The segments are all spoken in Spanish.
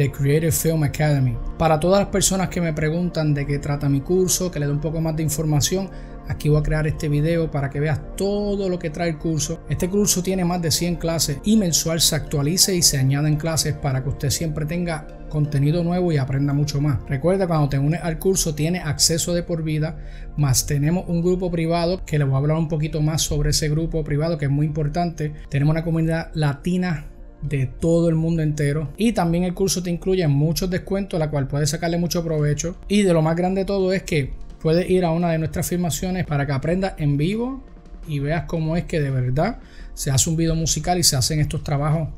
The Creative Film Academy. Para todas las personas que me preguntan de qué trata mi curso, que le dé un poco más de información, Aquí voy a crear este video para que veas todo lo que trae el curso. Este curso tiene más de 100 clases y mensual se actualice y se añaden clases para que usted siempre tenga contenido nuevo y aprenda mucho más. Recuerda cuando te unes al curso tiene acceso de por vida, más tenemos un grupo privado que les voy a hablar un poquito más sobre ese grupo privado que es muy importante. Tenemos una comunidad latina de todo el mundo entero. Y también el curso te incluye muchos descuentos, la cual puedes sacarle mucho provecho. Y de lo más grande de todo es que puedes ir a una de nuestras filmaciones para que aprendas en vivo y veas cómo es que de verdad se hace un video musical y se hacen estos trabajos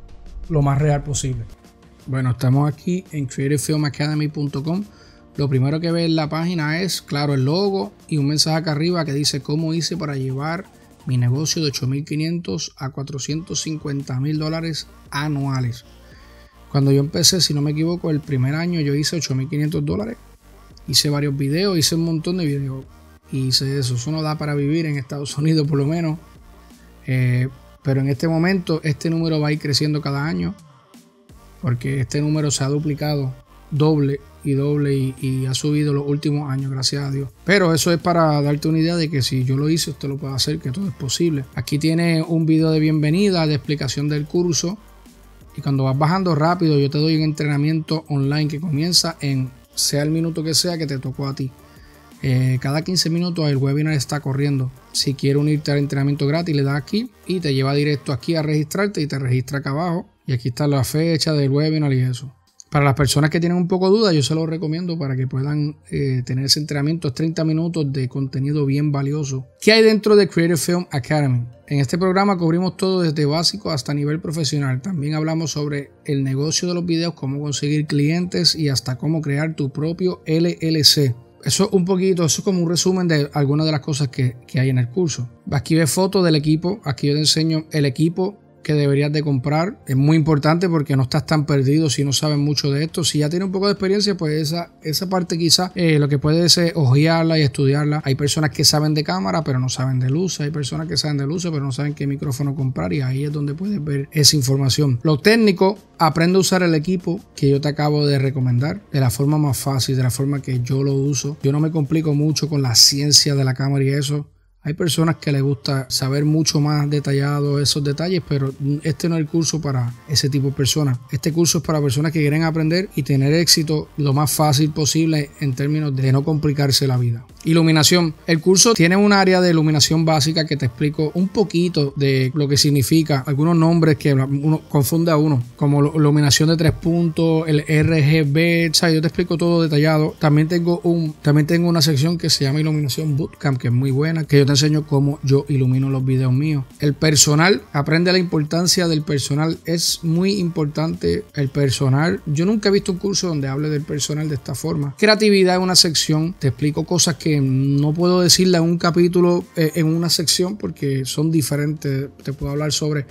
lo más real posible. Bueno, estamos aquí en creativefilmacademy.com. Lo primero que ves en la página es, claro, el logo y un mensaje acá arriba que dice cómo hice para llevar mi negocio de 8.500 a 450.000 dólares anuales. Cuando yo empecé, si no me equivoco, el primer año yo hice 8.500 dólares. Hice varios videos, hice un montón de videos. Hice eso, eso no da para vivir en Estados Unidos por lo menos. Eh, pero en este momento este número va a ir creciendo cada año. Porque este número se ha duplicado doble y doble y, ha subido los últimos años, gracias a Dios. Pero eso es para darte una idea de que si yo lo hice, usted lo puede hacer, que todo es posible. Aquí tiene un video de bienvenida, de explicación del curso. Y cuando vas bajando rápido, yo te doy un entrenamiento online que comienza en sea el minuto que sea que te tocó a ti. Eh, cada 15 minutos el webinar está corriendo. Si quieres unirte al entrenamiento gratis, le das aquí y te lleva directo aquí a registrarte y te registra acá abajo. Y aquí está la fecha del webinar y eso. Para las personas que tienen un poco de duda, yo se lo recomiendo para que puedan eh, tener ese entrenamiento, 30 minutos de contenido bien valioso. ¿Qué hay dentro de Creative Film Academy? En este programa cubrimos todo desde básico hasta nivel profesional. También hablamos sobre el negocio de los videos, cómo conseguir clientes y hasta cómo crear tu propio LLC. Eso es un poquito, eso es como un resumen de algunas de las cosas que, que hay en el curso. Aquí ves fotos del equipo, aquí yo te enseño el equipo que deberías de comprar. Es muy importante porque no estás tan perdido si no sabes mucho de esto. Si ya tienes un poco de experiencia, pues esa, esa parte quizás eh, lo que puedes es eh, ojearla y estudiarla. Hay personas que saben de cámara, pero no saben de luz. Hay personas que saben de luz, pero no saben qué micrófono comprar. Y ahí es donde puedes ver esa información. Lo técnico, aprende a usar el equipo que yo te acabo de recomendar de la forma más fácil, de la forma que yo lo uso. Yo no me complico mucho con la ciencia de la cámara y eso. Hay personas que les gusta saber mucho más detallado esos detalles, pero este no es el curso para ese tipo de personas. Este curso es para personas que quieren aprender y tener éxito lo más fácil posible en términos de no complicarse la vida. Iluminación. El curso tiene un área de iluminación básica que te explico un poquito de lo que significa, algunos nombres que uno confunde a uno, como iluminación de tres puntos, el RGB, yo te explico todo detallado. También tengo un, también tengo una sección que se llama iluminación bootcamp, que es muy buena, que yo enseño cómo yo ilumino los videos míos. El personal, aprende la importancia del personal. Es muy importante el personal. Yo nunca he visto un curso donde hable del personal de esta forma. Creatividad es una sección. Te explico cosas que no puedo decirle en un capítulo, eh, en una sección, porque son diferentes. Te puedo hablar sobre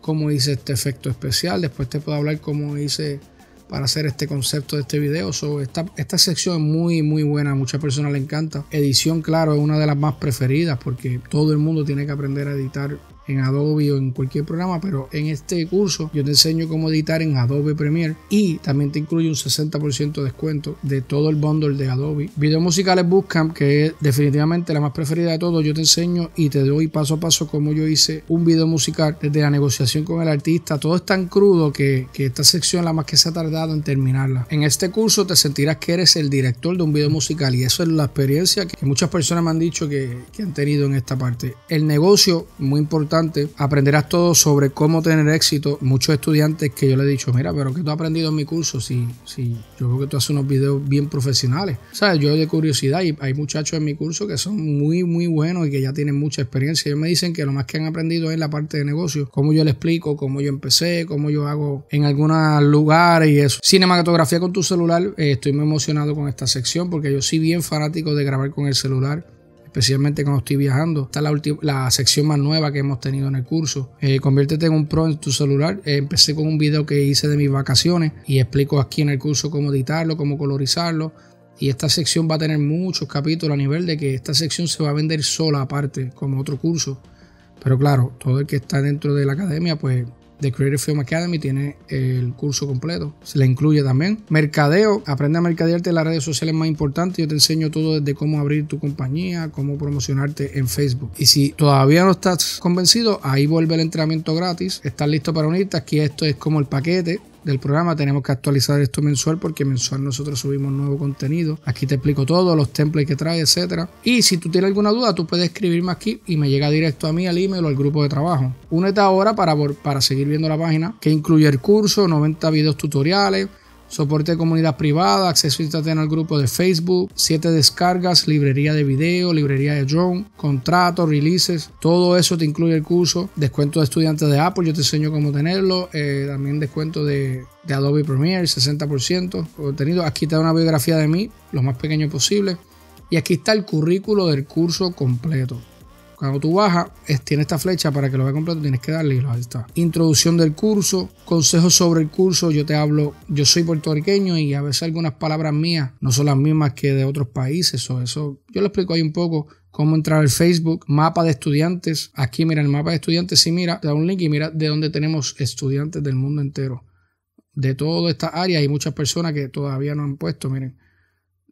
cómo hice este efecto especial. Después te puedo hablar cómo hice para hacer este concepto de este video. So, esta, esta sección es muy, muy buena. A muchas personas le encanta. Edición, claro, es una de las más preferidas porque todo el mundo tiene que aprender a editar en Adobe o en cualquier programa, pero en este curso yo te enseño cómo editar en Adobe Premiere y también te incluye un 60% de descuento de todo el bundle de Adobe. Video musicales Bootcamp, que es definitivamente la más preferida de todos, yo te enseño y te doy paso a paso cómo yo hice un video musical desde la negociación con el artista. Todo es tan crudo que, esta sección la más que se ha tardado en terminarla. En este curso te sentirás que eres el director de un video musical y eso es la experiencia que muchas personas me han dicho que, que han tenido en esta parte. El negocio, muy importante, Aprenderás todo sobre cómo tener éxito. Muchos estudiantes que yo le he dicho, mira, pero que tú has aprendido en mi curso? Si, si yo creo que tú haces unos videos bien profesionales. ¿Sabes? Yo de curiosidad, y hay muchachos en mi curso que son muy, muy buenos y que ya tienen mucha experiencia. Ellos me dicen que lo más que han aprendido es la parte de negocio. Cómo yo le explico, cómo yo empecé, cómo yo hago en algunos lugares y eso. Cinematografía con tu celular. Eh, estoy muy emocionado con esta sección porque yo soy bien fanático de grabar con el celular especialmente cuando estoy viajando. Esta es la, la sección más nueva que hemos tenido en el curso. Eh, conviértete en un pro en tu celular. Eh, empecé con un video que hice de mis vacaciones y explico aquí en el curso cómo editarlo, cómo colorizarlo. Y esta sección va a tener muchos capítulos a nivel de que esta sección se va a vender sola aparte, como otro curso. Pero claro, todo el que está dentro de la academia, pues de Creative Film Academy, tiene el curso completo, se le incluye también. Mercadeo, aprende a mercadearte en las redes sociales más importantes, yo te enseño todo desde cómo abrir tu compañía, cómo promocionarte en Facebook. Y si todavía no estás convencido, ahí vuelve el entrenamiento gratis, estás listo para unirte, aquí esto es como el paquete del programa. Tenemos que actualizar esto mensual porque mensual nosotros subimos nuevo contenido. Aquí te explico todo, los templates que trae, etcétera. Y si tú tienes alguna duda, tú puedes escribirme aquí y me llega directo a mí al email o al grupo de trabajo. Únete ahora para, para seguir viendo la página que incluye el curso, 90 videos tutoriales soporte de comunidad privada, acceso instantáneo al grupo de Facebook, 7 descargas, librería de video, librería de drone, contratos, releases, todo eso te incluye el curso, descuento de estudiantes de Apple, yo te enseño cómo tenerlo, eh, también descuento de, de Adobe Premiere, 60% contenido, aquí está una biografía de mí, lo más pequeño posible, y aquí está el currículo del curso completo. Cuando tú bajas, tiene esta flecha para que lo veas completo, tienes que darle y Introducción del curso, consejos sobre el curso. Yo te hablo, yo soy puertorriqueño y a veces algunas palabras mías no son las mismas que de otros países. O eso, yo lo explico ahí un poco cómo entrar al Facebook, mapa de estudiantes. Aquí, mira, el mapa de estudiantes, sí, mira, te da un link y mira de dónde tenemos estudiantes del mundo entero. De toda esta área hay muchas personas que todavía no han puesto, miren,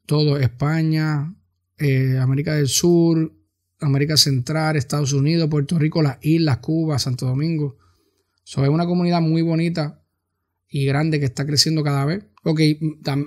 todo España, eh, América del Sur, América Central, Estados Unidos, Puerto Rico, las islas, Cuba, Santo Domingo. es una comunidad muy bonita y grande que está creciendo cada vez. Ok,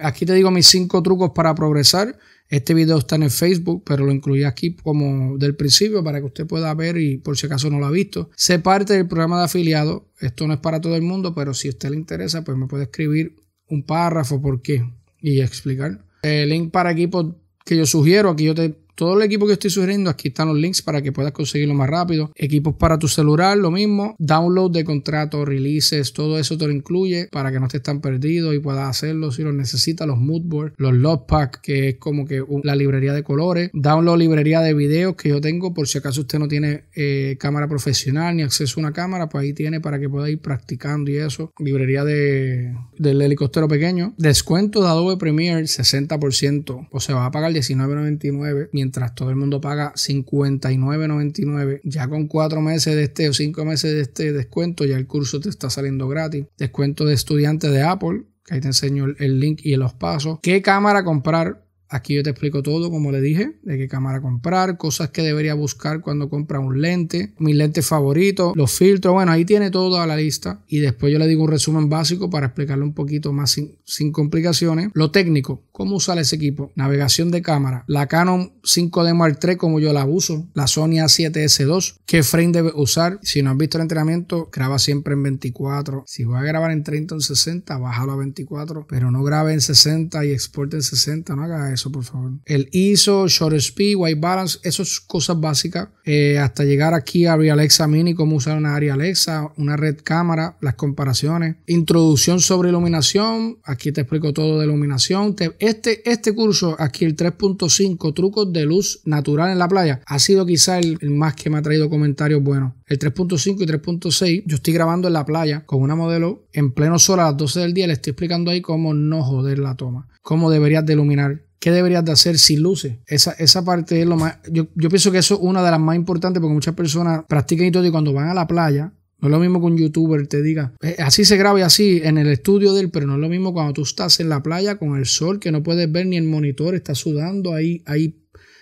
aquí te digo mis cinco trucos para progresar. Este video está en el Facebook, pero lo incluí aquí como del principio para que usted pueda ver y por si acaso no lo ha visto. Sé parte del programa de afiliado. Esto no es para todo el mundo, pero si a usted le interesa, pues me puede escribir un párrafo por qué y explicar. El link para equipos que yo sugiero, aquí yo te todo el equipo que estoy sugiriendo, aquí están los links para que puedas conseguirlo más rápido. Equipos para tu celular, lo mismo. Download de contratos, releases, todo eso te lo incluye para que no estés tan perdido y puedas hacerlo si lo necesitas. Los moodboards, los lockpack que es como que la librería de colores. Download librería de videos que yo tengo por si acaso usted no tiene eh, cámara profesional ni acceso a una cámara, pues ahí tiene para que pueda ir practicando y eso. Librería de, del helicóptero pequeño. Descuento de Adobe Premiere 60%, o sea, va a pagar $19.99 mientras todo el mundo paga 59.99, ya con cuatro meses de este o cinco meses de este descuento, ya el curso te está saliendo gratis. Descuento de estudiante de Apple, que ahí te enseño el link y los pasos. ¿Qué cámara comprar? Aquí yo te explico todo, como le dije, de qué cámara comprar, cosas que debería buscar cuando compra un lente, mis lentes favoritos, los filtros, bueno, ahí tiene toda la lista. Y después yo le digo un resumen básico para explicarle un poquito más sin, complicaciones. Lo técnico, cómo usar ese equipo, navegación de cámara, la Canon 5D Mark III como yo la uso, la Sony A7S2, qué frame debe usar. Si no has visto el entrenamiento, graba siempre en 24. Si voy a grabar en 30 o en 60, bájalo a 24, pero no grabe en 60 y exporte en 60, no eso eso, por favor. El ISO, Short Speed, White Balance, esas cosas básicas. Eh, hasta llegar aquí a Real Alexa Mini, cómo usar una área Alexa, una red cámara, las comparaciones. Introducción sobre iluminación. Aquí te explico todo de iluminación. Este, este curso, aquí el 3.5, trucos de luz natural en la playa, ha sido quizá el, más que me ha traído comentarios buenos. El 3.5 y 3.6, yo estoy grabando en la playa con una modelo en pleno sol a las 12 del día. Le estoy explicando ahí cómo no joder la toma, cómo deberías de iluminar ¿Qué deberías de hacer sin luces? Esa, esa parte es lo más... Yo, pienso que eso es una de las más importantes porque muchas personas practican y todo y cuando van a la playa no es lo mismo que un youtuber te diga, eh, así se graba y así en el estudio de él, pero no es lo mismo cuando tú estás en la playa con el sol que no puedes ver ni el monitor, está sudando, ahí hay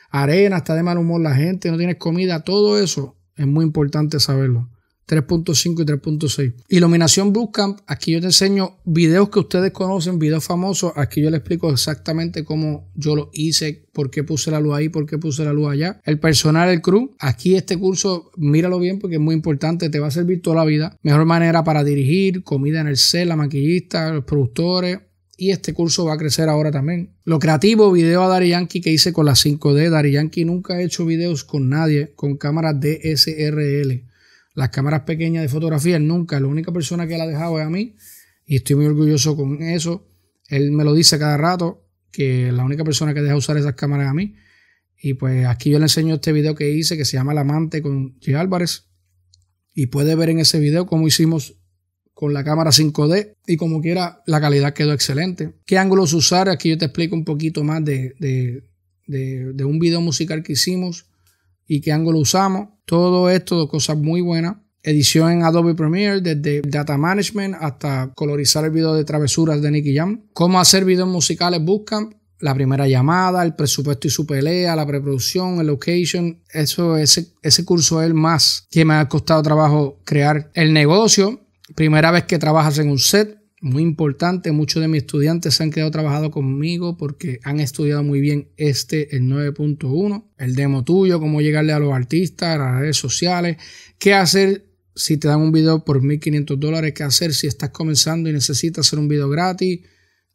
arena, está de mal humor la gente, no tienes comida, todo eso es muy importante saberlo. 3.5 y 3.6. Iluminación Bootcamp, aquí yo te enseño videos que ustedes conocen, videos famosos, aquí yo les explico exactamente cómo yo lo hice, por qué puse la luz ahí, por qué puse la luz allá. El personal, el crew, aquí este curso, míralo bien porque es muy importante, te va a servir toda la vida. Mejor manera para dirigir, comida en el set, la maquillista, los productores, y este curso va a crecer ahora también. Lo creativo, video a Dari Yankee que hice con la 5D. Dari Yankee nunca ha hecho videos con nadie con cámaras DSRL las cámaras pequeñas de fotografía, nunca, la única persona que la ha dejado es a mí y estoy muy orgulloso con eso. Él me lo dice cada rato que la única persona que deja usar esas cámaras es a mí. Y pues aquí yo le enseño este video que hice que se llama El amante con G. Álvarez. Y puede ver en ese video cómo hicimos con la cámara 5D y como quiera la calidad quedó excelente. ¿Qué ángulos usar? Aquí yo te explico un poquito más de, de un video musical que hicimos y qué ángulo usamos. Todo esto, dos cosas muy buenas. Edición en Adobe Premiere, desde Data Management hasta colorizar el video de travesuras de Nicky Jam. Cómo hacer videos musicales Buscan La primera llamada, el presupuesto y su pelea, la preproducción, el location. Eso, ese, ese curso es el más que me ha costado trabajo crear. El negocio, primera vez que trabajas en un set, muy importante. Muchos de mis estudiantes se han quedado trabajando conmigo porque han estudiado muy bien este, el 9.1, el demo tuyo, cómo llegarle a los artistas, a las redes sociales, qué hacer si te dan un video por 1.500 dólares, qué hacer si estás comenzando y necesitas hacer un video gratis,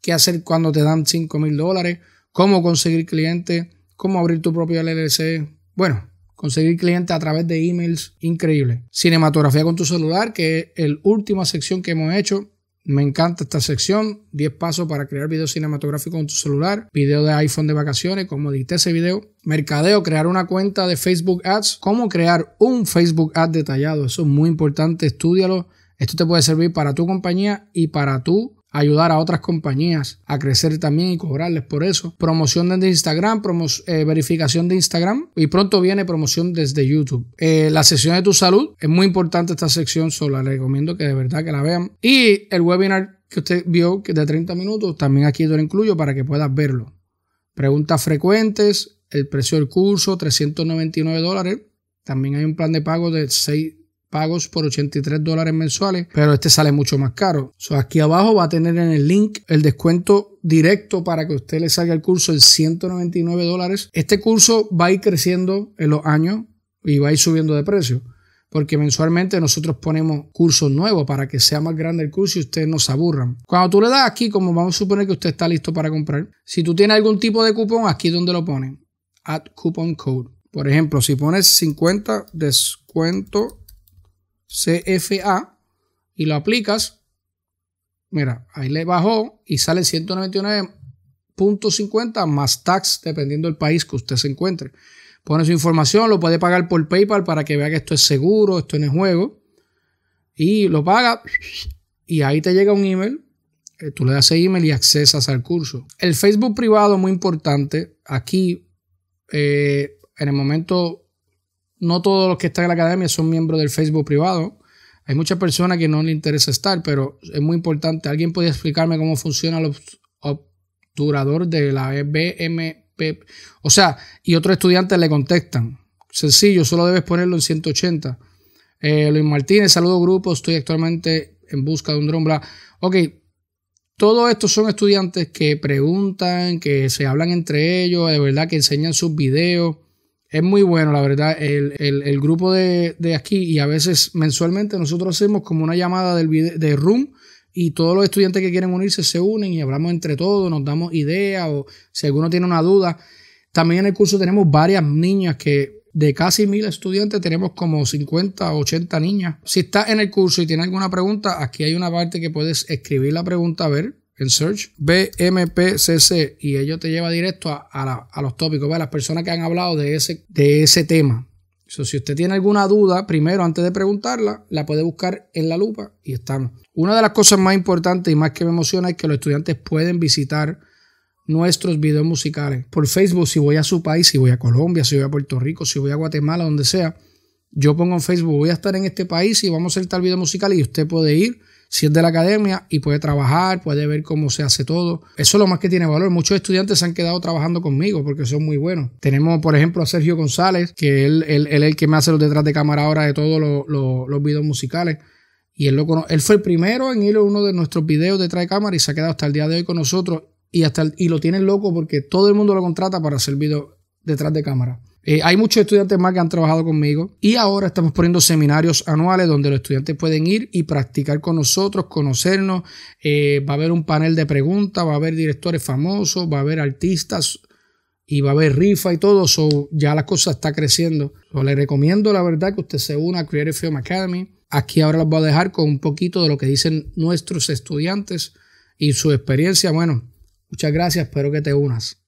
qué hacer cuando te dan 5.000 dólares, cómo conseguir clientes, cómo abrir tu propio LLC. Bueno, conseguir clientes a través de emails, increíble. Cinematografía con tu celular, que es la última sección que hemos hecho me encanta esta sección, 10 pasos para crear video cinematográfico en tu celular, video de iPhone de vacaciones, como edité ese video, mercadeo, crear una cuenta de Facebook Ads, cómo crear un Facebook Ad detallado, eso es muy importante, estúdialo. esto te puede servir para tu compañía y para tu ayudar a otras compañías a crecer también y cobrarles por eso. Promoción desde Instagram, eh, verificación de Instagram y pronto viene promoción desde YouTube. Eh, la sesión de tu salud es muy importante esta sección, sola le recomiendo que de verdad que la vean. Y el webinar que usted vio que de 30 minutos, también aquí lo incluyo para que puedas verlo. Preguntas frecuentes, el precio del curso, 399 dólares. También hay un plan de pago de 6 pagos por 83 dólares mensuales, pero este sale mucho más caro. aquí abajo va a tener en el link el descuento directo para que usted le salga el curso en 199 dólares. Este curso va a ir creciendo en los años y va a ir subiendo de precio. Porque mensualmente nosotros ponemos cursos nuevos para que sea más grande el curso y ustedes no se aburran. Cuando tú le das aquí, como vamos a suponer que usted está listo para comprar, si tú tienes algún tipo de cupón, aquí donde lo ponen. Add coupon code. Por ejemplo, si pones 50 descuento CFA y lo aplicas, mira, ahí le bajó y sale 199.50 más tax, dependiendo del país que usted se encuentre. Pone su información, lo puede pagar por PayPal para que vea que esto es seguro, esto en el juego. Y lo paga y ahí te llega un email. Eh, tú le das ese email y accesas al curso. El Facebook privado, muy importante. Aquí, eh, en el momento no todos los que están en la academia son miembros del Facebook privado. Hay muchas personas que no les interesa estar, pero es muy importante. ¿Alguien puede explicarme cómo funciona el obturador de la e BMP? O sea, y otros estudiantes le contestan. Sencillo, solo debes ponerlo en 180. Eh, Luis Martínez, saludo grupo, estoy actualmente en busca de un dron. Ok, todos estos son estudiantes que preguntan, que se hablan entre ellos, de verdad que enseñan sus videos. Es muy bueno, la verdad, el, grupo de, aquí y a veces mensualmente nosotros hacemos como una llamada del de Room y todos los estudiantes que quieren unirse se unen y hablamos entre todos, nos damos ideas o si alguno tiene una duda. También en el curso tenemos varias niñas que de casi mil estudiantes tenemos como 50 o 80 niñas. Si estás en el curso y tienes alguna pregunta, aquí hay una parte que puedes escribir la pregunta, a ver en search BMPCC y ello te lleva directo a, los tópicos, a las personas que han hablado de ese, tema. So, si usted tiene alguna duda, primero, antes de preguntarla, la puede buscar en la lupa y estamos. Una de las cosas más importantes y más que me emociona es que los estudiantes pueden visitar nuestros videos musicales por Facebook. Si voy a su país, si voy a Colombia, si voy a Puerto Rico, si voy a Guatemala, donde sea, yo pongo en Facebook, voy a estar en este país y vamos a hacer tal video musical y usted puede ir si es de la academia y puede trabajar, puede ver cómo se hace todo. Eso es lo más que tiene valor. Muchos estudiantes se han quedado trabajando conmigo porque son muy buenos. Tenemos, por ejemplo, a Sergio González, que él, es el que me hace los detrás de cámara ahora de todos los, videos musicales. Y él, lo él fue el primero en ir a uno de nuestros videos detrás de cámara y se ha quedado hasta el día de hoy con nosotros. Y, hasta y lo tienen loco porque todo el mundo lo contrata para hacer videos detrás de cámara. Eh, hay muchos estudiantes más que han trabajado conmigo y ahora estamos poniendo seminarios anuales donde los estudiantes pueden ir y practicar con nosotros, conocernos. Eh, va a haber un panel de preguntas, va a haber directores famosos, va a haber artistas y va a haber rifa y todo. ya la cosa está creciendo. So, le recomiendo la verdad que usted se una a Creative Film Academy. Aquí ahora los voy a dejar con un poquito de lo que dicen nuestros estudiantes y su experiencia. Bueno, muchas gracias, espero que te unas.